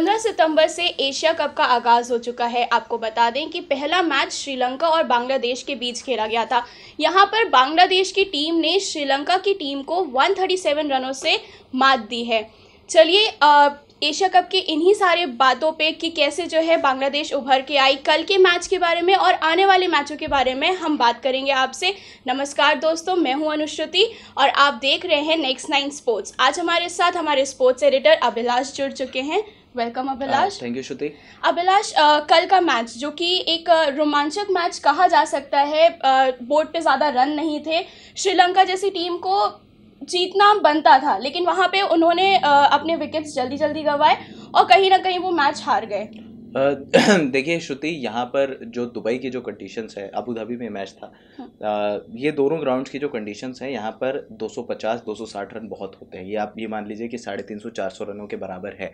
15 सितंबर से Asia cup का आगाज हो चुका है आपको बता दें कि पहला मैच श्रीलंका और बांग्लादेश के बीच खेला गया था यहां पर बांग्लादेश की टीम ने श्रीलंका की टीम को 137 रनों से मात दी है चलिए एशिया कप की इन्हीं सारे बातों पे कि कैसे जो है बांग्लादेश उभर के आई कल के मैच के बारे में और आने वाले मैचों के बारे में हम बात करेंगे आपसे नमस्कार दोस्तों मैं हूं अनुश्रुति और आप देख रहे हैं नेक्स्ट नाइन स्पोर्ट्स आज हमारे साथ हमारे स्पोर्ट्स एडिटर अभिलाष जुड़ चुके हैं welcome Abhilash thank you Shruti Abhilash कल का मैच जो कि एक uh, रोमांचक मैच कहा जा सकता है बोर्ड uh, पे ज़्यादा रन नहीं थे श्रीलंका जैसी टीम को जीतना बनता था लेकिन वहाँ पे उन्होंने uh, अपने विकेट्स जल्दी जल्दी गंवाए और कहीं ना कहीं वो मैच हार गए देखिए श्रुति यहाँ पर जो दुबई की जो कंडीशंस है अबू धाबी में मैच था हम्म। ये दोनों ग्राउंड्स की जो कंडीशंस हैं यहाँ पर 250 260 रन बहुत होते हैं ये आप ये मान लीजिए कि साढ़े तीन सौ चार सौ रनों के बराबर है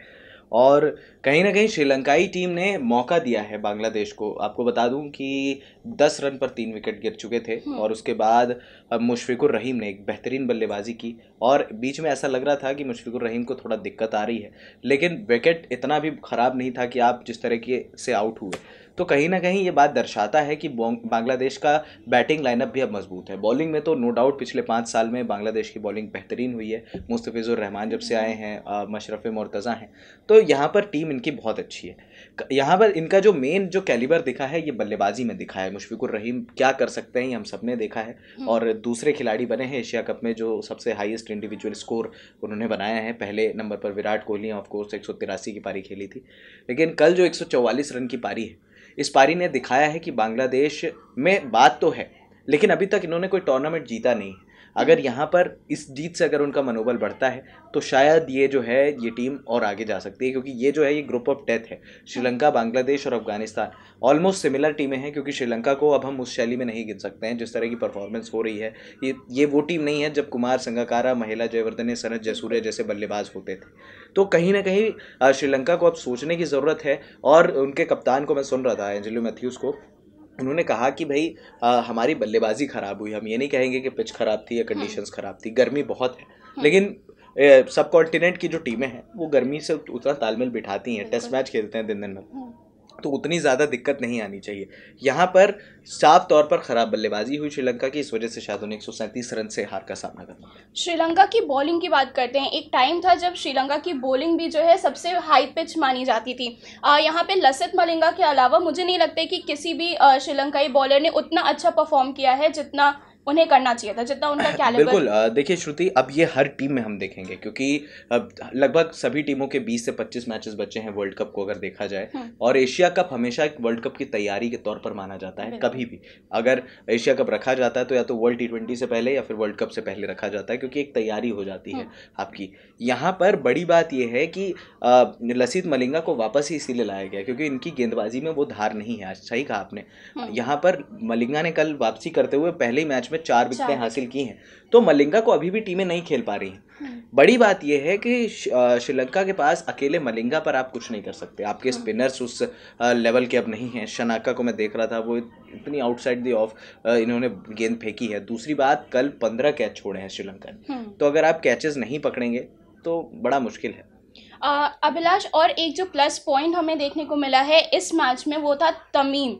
और कहीं ना कहीं श्रीलंकाई टीम ने मौका दिया है बांग्लादेश को आपको बता दूं कि दस रन पर तीन विकेट गिर चुके थे हम्म। और उसके बाद मुशफिकुर रहीम ने एक बेहतरीन बल्लेबाजी की और बीच में ऐसा लग रहा था कि मुशफिकुर रहीम को थोड़ा दिक्कत आ रही है लेकिन विकेट इतना भी ख़राब नहीं था कि आप जिस तरह के से आउट हुए तो कहीं ना कहीं ये बात दर्शाता है कि बांग्लादेश का बैटिंग लाइनअप भी अब मजबूत है बॉलिंग में तो नो डाउट पिछले पाँच साल में बांग्लादेश की बॉलिंग बेहतरीन हुई है मुस्तफ़िज़ुर रहमान जब से आए हैं मशरफ मुर्तज़ा हैं तो यहाँ पर टीम इनकी बहुत अच्छी है यहाँ पर इनका जो मेन जो कैलिबर दिखा है ये बल्लेबाजी में दिखा है मुशफिकुर रहीम क्या कर सकते हैं हम सब ने देखा है हम्म। और दूसरे खिलाड़ी बने हैं एशिया कप में जो सबसे हाईएस्ट इंडिविजुअल स्कोर उन्होंने बनाया है पहले नंबर पर विराट कोहली ऑफकोर्स एक की पारी खेली थी लेकिन कल जो एक रन की पारी है इस पारी ने दिखाया है कि बांग्लादेश में बात तो है लेकिन अभी तक इन्होंने कोई टूर्नामेंट जीता नहीं है अगर यहाँ पर इस जीत से अगर उनका मनोबल बढ़ता है तो शायद ये जो है ये टीम और आगे जा सकती है क्योंकि ये जो है ये ग्रुप ऑफ डेथ है श्रीलंका बांग्लादेश और अफगानिस्तान ऑलमोस्ट सिमिलर टीमें हैं क्योंकि श्रीलंका को अब हम उस शैली में नहीं गिन सकते हैं जिस तरह की परफॉर्मेंस हो रही है ये ये वो टीम नहीं है जब कुमार संगाकारा महिला जयवर्धन सनत जयसूर्य जैसे बल्लेबाज होते थे तो कहीं ना कहीं श्रीलंका को अब सोचने की ज़रूरत है और उनके कप्तान को मैं सुन रहा था एंजिलो मैथ्यूज़ को उन्होंने कहा कि भाई आ, हमारी बल्लेबाजी ख़राब हुई हम ये नहीं कहेंगे कि पिच ख़राब थी या कंडीशंस हम्म। ख़राब थी गर्मी बहुत है हम्म। लेकिन सब कॉन्टिनेंट की जो टीमें हैं वो गर्मी से उतना तालमेल बिठाती हैं टेस्ट मैच खेलते हैं दिन दिन में हम्म। तो उतनी ज़्यादा दिक्कत नहीं आनी चाहिए यहाँ पर साफ तौर पर ख़राब बल्लेबाजी हुई श्रीलंका की इस वजह से शायद उन्हें एक रन से हार का सामना करना श्रीलंका की बॉलिंग की बात करते हैं एक टाइम था जब श्रीलंका की बॉलिंग भी जो है सबसे हाई पिच मानी जाती थी आ, यहाँ पे लसित मलिंगा के अलावा मुझे नहीं लगता कि किसी भी श्रीलंकाई बॉलर ने उतना अच्छा परफॉर्म किया है जितना उन्हें करना चाहिए था जितना उनका कैलिबर बिल्कुल देखिए श्रुति अब ये हर टीम में हम देखेंगे क्योंकि लगभग सभी टीमों के 20 से 25 मैचेस बचे हैं वर्ल्ड कप को अगर देखा जाए हम्म। और एशिया कप हमेशा एक वर्ल्ड कप की तैयारी के तौर पर माना जाता है कभी भी अगर एशिया कप रखा जाता है तो या तो वर्ल्ड टी से पहले या फिर वर्ल्ड कप से पहले रखा जाता है क्योंकि एक तैयारी हो जाती है हम्म। आपकी यहाँ पर बड़ी बात यह है कि लसित मलिंगा को वापस ही इसीलिए लाया गया क्योंकि इनकी गेंदबाजी में वो धार नहीं है सही कहा आपने हम्म। यहाँ पर मलिंगा ने कल वापसी करते हुए पहले मैच में में चार विकटें हासिल की हैं तो मलिंगा को अभी भी टीमें नहीं खेल पा रही हैं हम्म। बड़ी बात यह है कि श्रीलंका के पास अकेले मलिंगा पर आप कुछ नहीं कर सकते आपके हम्म। स्पिनर्स उस लेवल के अब नहीं हैं शनाका को मैं देख रहा था वो इतनी आउटसाइड दी ऑफ इन्होंने गेंद फेंकी है दूसरी बात कल पंद्रह कैच छोड़े हैं श्रीलंका ने हम्म। तो अगर आप कैचेस नहीं पकड़ेंगे तो बड़ा मुश्किल है अभिलाष और एक जो प्लस पॉइंट हमें देखने को मिला है इस मैच में वो था तमीम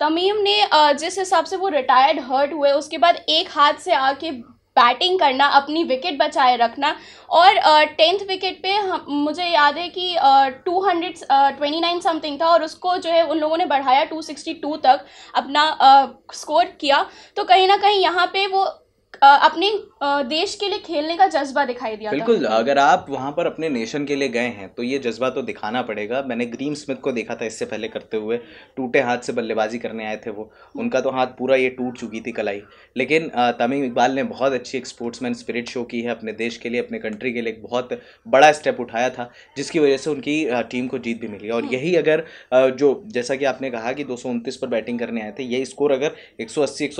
तमीम ने जिस हिसाब से वो रिटायर्ड हर्ट हुए उसके बाद एक हाथ से आके बैटिंग करना अपनी विकेट बचाए रखना और टेंथ विकेट पे हम मुझे याद है कि two hundred twenty nine something था और उसको जो है उन लोगों ने बढ़ाया टू सिक्सटी टू तक अपना स्कोर किया तो कहीं ना कहीं यहाँ पे वो अपने देश के लिए खेलने का जज्बा दिखाई दिया बिल्कुल था। अगर आप वहाँ पर अपने नेशन के लिए गए हैं तो ये जज्बा तो दिखाना पड़ेगा मैंने ग्रीम स्मिथ को देखा था इससे पहले करते हुए टूटे हाथ से बल्लेबाजी करने आए थे वो उनका तो हाथ पूरा ये टूट चुकी थी कलाई लेकिन तमीम इकबाल ने बहुत अच्छी एक स्पोर्ट्समैन स्पिरिट शो की है अपने देश के लिए अपने कंट्री के लिए एक बहुत बड़ा स्टेप उठाया था जिसकी वजह से उनकी टीम को जीत भी मिली और हम्म। यही अगर जो जैसा कि आपने कहा कि दो पर बैटिंग करने आए थे यही स्कोर अगर एक सौ अस्सी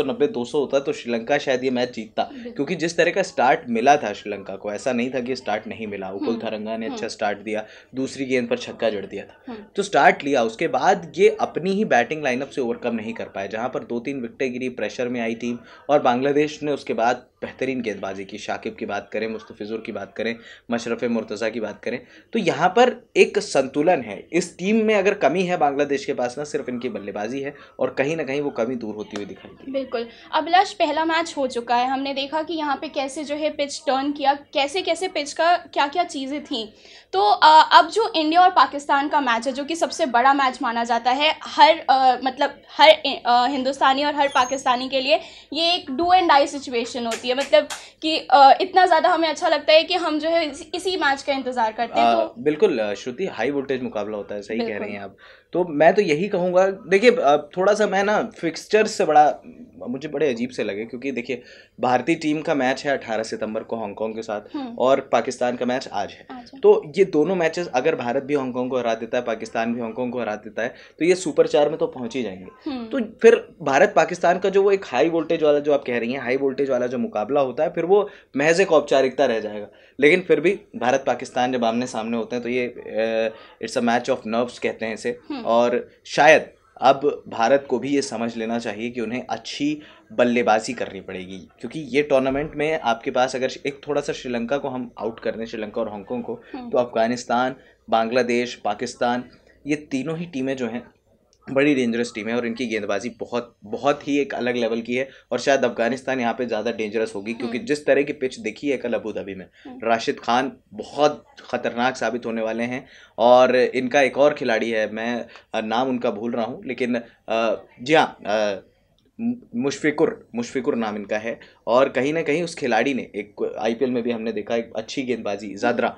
होता तो श्रीलंका शायद ये मैच जीतता क्योंकि जिस तरह का स्टार्ट मिला था श्रीलंका को ऐसा नहीं था कि स्टार्ट नहीं मिला हम्म। उपुल थरंगा ने अच्छा स्टार्ट हम्म। दिया दूसरी गेंद पर छक्का जड़ दिया था हम्म। तो स्टार्ट लिया उसके बाद ये अपनी ही बैटिंग लाइनअप से ओवरकम नहीं कर पाए जहाँ पर दो तीन विकटें गिरी प्रेशर में आई टीम और बांग्लादेश ने उसके बाद बेहतरीन गेंदबाजी की शाकिब की बात करें मुस्तफिजुर की बात करें मशरफ मुर्तज़ा की बात करें तो यहाँ पर एक संतुलन है इस टीम में अगर कमी है बांग्लादेश के पास ना सिर्फ इनकी बल्लेबाजी है और कहीं ना कहीं वो कमी दूर होती हुई दिखाई दी बिल्कुल अभिलाष पहला मैच हो चुका है हमने देखा कि यहाँ पे कैसे जो है पिच टर्न किया कैसे कैसे पिच का क्या क्या चीज़ें थी तो अब जो इंडिया और पाकिस्तान का मैच है जो कि सबसे बड़ा मैच माना जाता है हर आ, मतलब हर आ, हिंदुस्तानी और हर पाकिस्तानी के लिए ये एक डू एंड डाई सिचुएशन होती है मतलब कि आ, इतना ज़्यादा हमें अच्छा लगता है कि हम जो है इसी मैच का इंतज़ार करते हैं तो बिल्कुल श्रुति हाई वोल्टेज मुकाबला होता है सही कह रहे हैं आप तो मैं तो यही कहूँगा देखिए थोड़ा सा मैं ना फिक्सचर्स से बड़ा मुझे बड़े अजीब से लगे क्योंकि देखिए भारतीय टीम का मैच है अठारह सितंबर को हांगकांग के साथ हम्म। और पाकिस्तान का मैच आज है तो ये दोनों मैचेस अगर भारत भी हांगकांग को हरा देता है पाकिस्तान भी हांगकांग को हरा देता है तो ये सुपर चार में तो पहुंच ही जाएंगे हम्म। तो फिर भारत पाकिस्तान का जो वो एक हाई वोल्टेज वाला जो आप कह रही हैं हाई वोल्टेज वाला जो मुकाबला होता है फिर वो महज एक औपचारिकता रह जाएगा लेकिन फिर भी भारत पाकिस्तान जब आमने सामने होते हैं तो ये it's a match of nerves कहते हैं इसे हम्म। और शायद अब भारत को भी ये समझ लेना चाहिए कि उन्हें अच्छी बल्लेबाजी करनी पड़ेगी क्योंकि ये टूर्नामेंट में आपके पास अगर एक थोड़ा सा श्रीलंका को हम आउट कर दें श्रीलंका और हांगकॉन्ग को हम्म। तो अफगानिस्तान बांग्लादेश पाकिस्तान ये तीनों ही टीमें जो हैं बड़ी डेंजरस टीम है और इनकी गेंदबाजी बहुत बहुत ही एक अलग लेवल की है और शायद अफगानिस्तान यहाँ पे ज़्यादा डेंजरस होगी क्योंकि हम्म। जिस तरह की पिच देखी है कल अबू धाबी में हम्म। राशिद खान बहुत ख़तरनाक साबित होने वाले हैं और इनका एक और खिलाड़ी है मैं नाम उनका भूल रहा हूँ लेकिन जी हाँ मुशफिकुर मुशफिकुर नाम इनका है और कहीं ना कहीं उस खिलाड़ी ने एक आईपीएल में भी हमने देखा एक अच्छी गेंदबाजी ज़दरा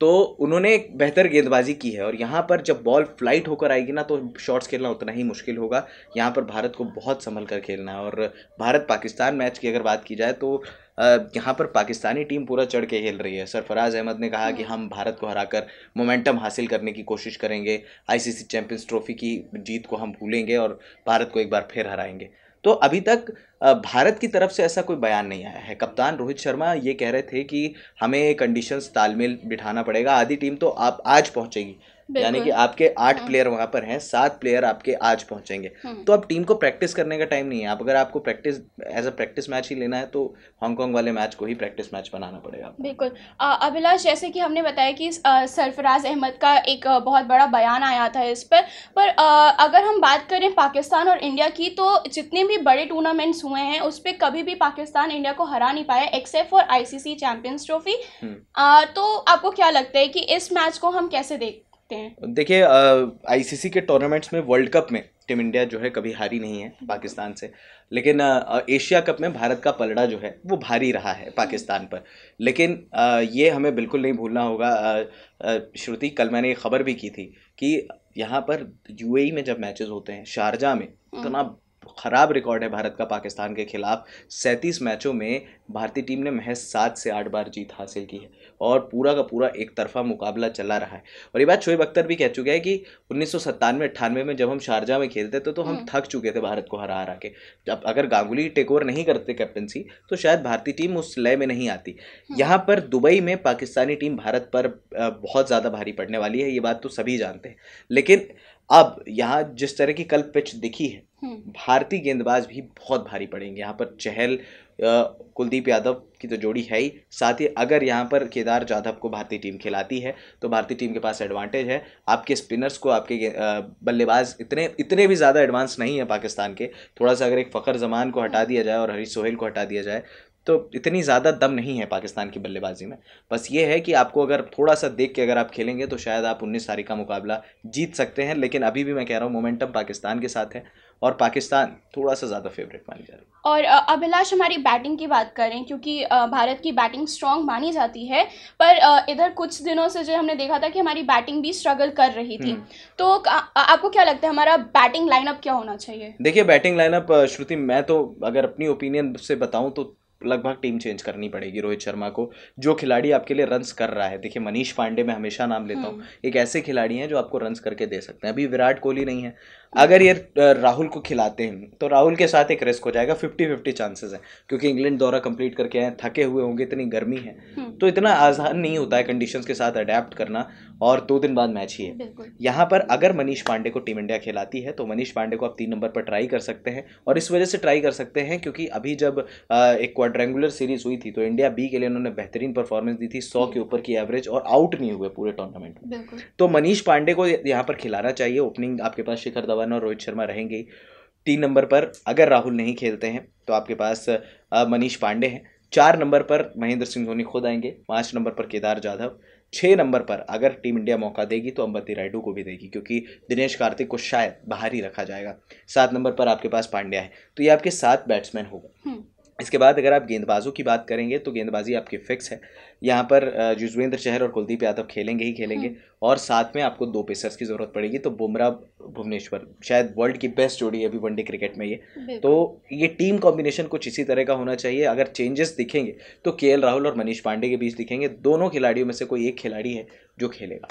तो उन्होंने एक बेहतर गेंदबाजी की है और यहाँ पर जब बॉल फ्लाइट होकर आएगी ना तो शॉट्स खेलना उतना ही मुश्किल होगा यहाँ पर भारत को बहुत संभल कर खेलना है और भारत पाकिस्तान मैच की अगर बात की जाए तो यहाँ पर पाकिस्तानी टीम पूरा चढ़ के खेल रही है सरफराज अहमद ने कहा कि हाँ। हम भारत को हराकर मोमेंटम हासिल करने की कोशिश करेंगे आईसीसी चैंपियंस ट्रॉफी की जीत को हम भूलेंगे और भारत को एक बार फिर हराएंगे तो अभी तक भारत की तरफ से ऐसा कोई बयान नहीं आया है कप्तान रोहित शर्मा ये कह रहे थे कि हमें कंडीशंस तालमेल बिठाना पड़ेगा आधी टीम तो आप आज पहुंचेगी यानी कि आपके आठ प्लेयर हाँ। वहां पर हैं सात प्लेयर आपके आज पहुंचेंगे हाँ। तो अब टीम को प्रैक्टिस करने का टाइम नहीं है आप अगर आपको practice as a practice match ही लेना है तो हांगकांग वाले मैच को ही प्रैक्टिस मैच बनाना पड़ेगा बिल्कुल अभिलाष जैसे कि हमने बताया कि सरफराज अहमद का एक बहुत बड़ा बयान आया था इस पर पर अगर हम बात करें पाकिस्तान और इंडिया की तो जितने भी बड़े टूर्नामेंट्स हुए हैं उस पर कभी भी पाकिस्तान इंडिया को हरा नहीं पाया except for ICC champions trophy तो आपको क्या लगता है कि इस मैच को हम कैसे देख सकते हैं देखिए आईसीसी के टूर्नामेंट्स में वर्ल्ड कप में टीम इंडिया जो है कभी हारी नहीं है पाकिस्तान से लेकिन एशिया कप में भारत का पलड़ा जो है वो भारी रहा है पाकिस्तान पर लेकिन ये हमें बिल्कुल नहीं भूलना होगा श्रुति कल मैंने ये खबर भी की थी कि यहाँ पर यूएई e में जब मैचेस होते हैं शारजा में हम्म। इतना ख़राब रिकॉर्ड है भारत का पाकिस्तान के खिलाफ सैंतीस मैचों में भारतीय टीम ने महज सात से आठ बार जीत हासिल की है और पूरा का पूरा एक तरफा मुकाबला चला रहा है और ये बात शोएब अख्तर भी कह चुके हैं कि उन्नीस सौ सत्तानवे अट्ठानवे में जब हम शारजा में खेलते थे तो हम हम्म। थक चुके थे भारत को हरा हरा के जब अगर गांगुली टेक ओवर नहीं करते कैप्टनसी तो शायद भारतीय टीम उस लय में नहीं आती हम्म। यहाँ पर दुबई में पाकिस्तानी टीम भारत पर बहुत ज़्यादा भारी पड़ने वाली है ये बात तो सभी जानते हैं लेकिन अब यहाँ जिस तरह की कल पिच दिखी है हम्म। भारतीय गेंदबाज भी बहुत भारी पड़ेंगे यहाँ पर चहल कुलदीप यादव की तो जोड़ी है ही साथ ही अगर यहाँ पर केदार जाधव को भारतीय टीम खिलाती है तो भारतीय टीम के पास एडवांटेज है आपके स्पिनर्स को आपके बल्लेबाज इतने इतने भी ज़्यादा एडवांस नहीं है पाकिस्तान के थोड़ा सा अगर एक फ़खर जमान को हटा हम्म। दिया जाए और हरीश सोहेल को हटा दिया जाए तो इतनी ज़्यादा दम नहीं है पाकिस्तान की बल्लेबाजी में बस ये है कि आपको अगर थोड़ा सा देख के अगर आप खेलेंगे तो शायद आप उन्नीस तारीख का मुकाबला जीत सकते हैं लेकिन अभी भी मैं कह रहा हूँ मोमेंटम पाकिस्तान के साथ है और पाकिस्तान थोड़ा सा ज़्यादा फेवरेट मानी जा रही है और अभिलाष हमारी बैटिंग की बात करें क्योंकि भारत की बैटिंग स्ट्रांग मानी जाती है पर इधर कुछ दिनों से जो हमने देखा था कि हमारी बैटिंग भी स्ट्रगल कर रही थी हम्म। तो आपको क्या लगता है हमारा बैटिंग लाइनअप क्या होना चाहिए देखिए बैटिंग लाइनअप श्रुति मैं तो अगर अपनी ओपिनियन से बताऊँ तो लगभग टीम चेंज करनी पड़ेगी रोहित शर्मा को जो खिलाड़ी आपके लिए रन्स कर रहा है देखिए मनीष पांडे मैं हमेशा नाम लेता हूँ हम्म। एक ऐसे खिलाड़ी हैं जो आपको रन्स करके दे सकते हैं अभी विराट कोहली नहीं है अगर ये राहुल को खिलाते हैं तो राहुल के साथ एक रिस्क हो जाएगा फिफ्टी फिफ्टी चांसेस है क्योंकि इंग्लैंड दौरा कंप्लीट करके आए थके हुए होंगे इतनी गर्मी है हम्म। तो इतना आसान नहीं होता है कंडीशन के साथ अडेप्ट करना और दो दिन बाद मैच ही है यहाँ पर अगर मनीष पांडे को टीम इंडिया खिलाती है तो मनीष पांडे को आप तीन नंबर पर ट्राई कर सकते हैं और इस वजह से ट्राई कर सकते हैं क्योंकि अभी जब एक क्वाड्रेंगुलर सीरीज हुई थी तो इंडिया बी के लिए उन्होंने बेहतरीन परफॉर्मेंस दी थी सौ के ऊपर की एवरेज और आउट नहीं हुए पूरे टूर्नामेंट में तो मनीष पांडे को यहाँ पर खिलाना चाहिए ओपनिंग आपके पास शिखर धवन धवन और रोहित शर्मा रहेंगे तीन नंबर पर अगर राहुल नहीं खेलते हैं तो आपके पास मनीष पांडे हैं चार नंबर पर महेंद्र सिंह धोनी खुद आएंगे पाँच नंबर पर केदार जाधव छः नंबर पर अगर टीम इंडिया मौका देगी तो अंबती रायडू को भी देगी क्योंकि दिनेश कार्तिक को शायद बाहर ही रखा जाएगा सात नंबर पर आपके पास पांड्या है तो ये आपके सात बैट्समैन होगा इसके बाद अगर आप गेंदबाजों की बात करेंगे तो गेंदबाजी आपकी फिक्स है यहाँ पर युजवेंद्र चहर और कुलदीप यादव खेलेंगे ही खेलेंगे हम्म। और साथ में आपको दो पेसर्स की ज़रूरत पड़ेगी तो बुमराह भुवनेश्वर शायद वर्ल्ड की बेस्ट जोड़ी है अभी वनडे क्रिकेट में ये तो ये टीम कॉम्बिनेशन कुछ इसी तरह का होना चाहिए अगर चेंजेस दिखेंगे तो के राहुल और मनीष पांडे के बीच दिखेंगे दोनों खिलाड़ियों में से कोई एक खिलाड़ी है जो खेलेगा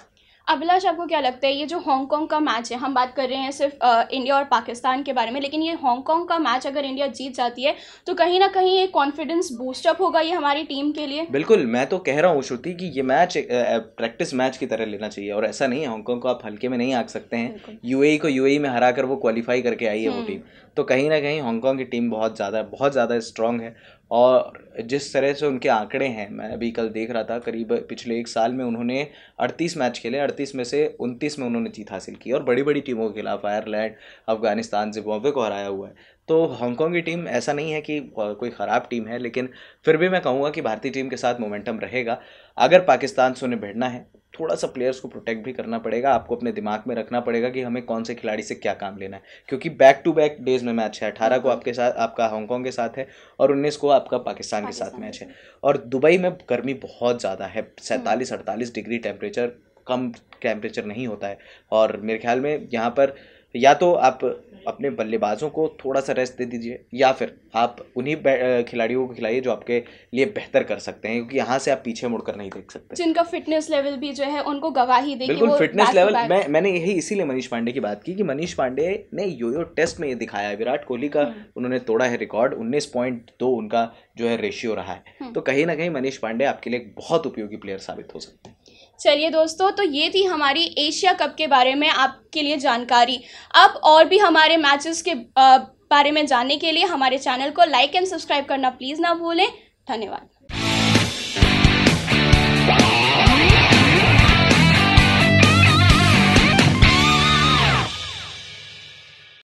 अभिलाष आपको क्या लगता है ये जो हांगकॉन्ग का मैच है हम बात कर रहे हैं सिर्फ आ, इंडिया और पाकिस्तान के बारे में लेकिन ये हांगकॉन्ग का मैच अगर इंडिया जीत जाती है तो कहीं ना कहीं ये कॉन्फिडेंस बूस्टअप होगा ये हमारी टीम के लिए बिल्कुल मैं तो कह रहा हूँ श्रुति कि ये मैच प्रैक्टिस मैच की तरह लेना चाहिए और ऐसा नहीं है हांगकॉन्ग को आप हल्के में नहीं आ सकते हैं यू e को यू e में हरा कर वो क्वालिफाई करके आई है वो टीम हम्म। तो कहीं ना कहीं हांगकॉन्ग की टीम बहुत ज़्यादा बहुत ज़्यादा स्ट्रांग है और जिस तरह से उनके आंकड़े हैं मैं अभी कल देख रहा था करीब पिछले एक साल में उन्होंने 38 मैच खेले 38 में से 29 में उन्होंने जीत हासिल की और बड़ी बड़ी टीमों के खिलाफ आयरलैंड अफगानिस्तान जिम्बाब्वे को हराया हुआ है तो हांगकांग की टीम ऐसा नहीं है कि कोई ख़राब टीम है लेकिन फिर भी मैं कहूँगा कि भारतीय टीम के साथ मोमेंटम रहेगा अगर पाकिस्तान से उन्हें भिड़ना है थोड़ा सा प्लेयर्स को प्रोटेक्ट भी करना पड़ेगा आपको अपने दिमाग में रखना पड़ेगा कि हमें कौन से खिलाड़ी से क्या काम लेना है क्योंकि बैक टू बैक डेज में मैच है अठारह को आपके साथ आपका हांगकॉन्ग के साथ है और उन्नीस को आपका पाकिस्तान के साथ मैच है और दुबई में गर्मी बहुत ज़्यादा है हम्म। सैंतालीस अड़तालीस डिग्री टेम्परेचर कम टेम्परेचर नहीं होता है और मेरे ख्याल में यहाँ पर या तो आप अपने बल्लेबाजों को थोड़ा सा रेस्ट दे दीजिए या फिर आप उन्हीं खिलाड़ियों को खिलाइए जो आपके लिए बेहतर कर सकते हैं क्योंकि यहाँ से आप पीछे मुड़कर नहीं देख सकते जिनका फिटनेस लेवल भी जो है उनको गवाही दे बिल्कुल फिटनेस लेवल मैं मैंने यही इसीलिए मनीष पांडे की बात की कि मनीष पांडे ने यो टेस्ट में ये दिखाया है विराट कोहली का हम्म। उन्होंने तोड़ा है रिकॉर्ड उन्नीस पॉइंट दो उनका जो है रेशियो रहा है हम्म। तो कहीं ना कहीं मनीष पांडे आपके लिए एक बहुत उपयोगी प्लेयर साबित हो सकते हैं चलिए दोस्तों तो ये थी हमारी एशिया कप के बारे में आपके लिए जानकारी अब और भी हमारे मैचेस के बारे में जानने के लिए हमारे चैनल को लाइक एंड सब्सक्राइब करना प्लीज़ ना भूलें धन्यवाद